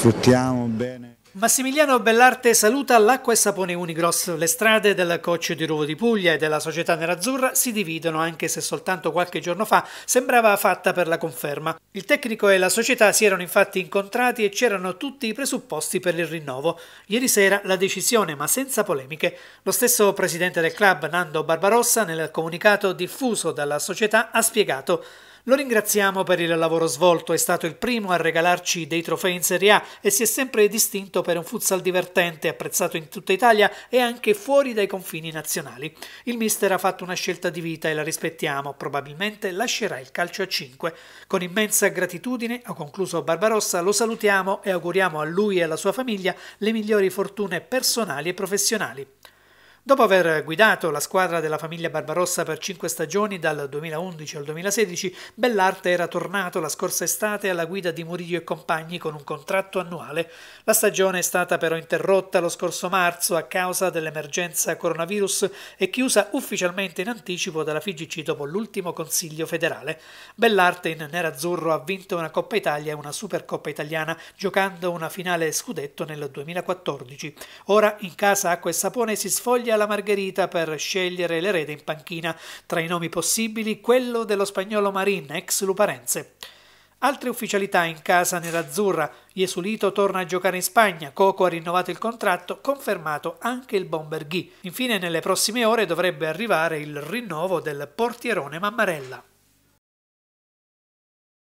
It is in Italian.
sfruttiamo bene. Massimiliano Bellarte saluta l'acqua e sapone Unigross. Le strade del coach di Ruvo di Puglia e della società nerazzurra si dividono anche se soltanto qualche giorno fa sembrava fatta per la conferma. Il tecnico e la società si erano infatti incontrati e c'erano tutti i presupposti per il rinnovo. Ieri sera la decisione, ma senza polemiche. Lo stesso presidente del club Nando Barbarossa nel comunicato diffuso dalla società ha spiegato lo ringraziamo per il lavoro svolto, è stato il primo a regalarci dei trofei in Serie A e si è sempre distinto per un futsal divertente, apprezzato in tutta Italia e anche fuori dai confini nazionali. Il mister ha fatto una scelta di vita e la rispettiamo, probabilmente lascerà il calcio a 5. Con immensa gratitudine, ha concluso Barbarossa, lo salutiamo e auguriamo a lui e alla sua famiglia le migliori fortune personali e professionali. Dopo aver guidato la squadra della famiglia Barbarossa per cinque stagioni dal 2011 al 2016, Bellarte era tornato la scorsa estate alla guida di Murillo e compagni con un contratto annuale. La stagione è stata però interrotta lo scorso marzo a causa dell'emergenza coronavirus e chiusa ufficialmente in anticipo dalla FIGC dopo l'ultimo consiglio federale. Bellarte in nerazzurro ha vinto una Coppa Italia e una Supercoppa italiana giocando una finale scudetto nel 2014. Ora in casa Acqua e Sapone si sfoglia alla Margherita per scegliere l'erede in panchina, tra i nomi possibili quello dello spagnolo Marin, ex Luparense. Altre ufficialità in casa nerazzurra. Jesulito torna a giocare in Spagna, Coco ha rinnovato il contratto, confermato anche il Bomber Ghi. Infine nelle prossime ore dovrebbe arrivare il rinnovo del portierone Mammarella.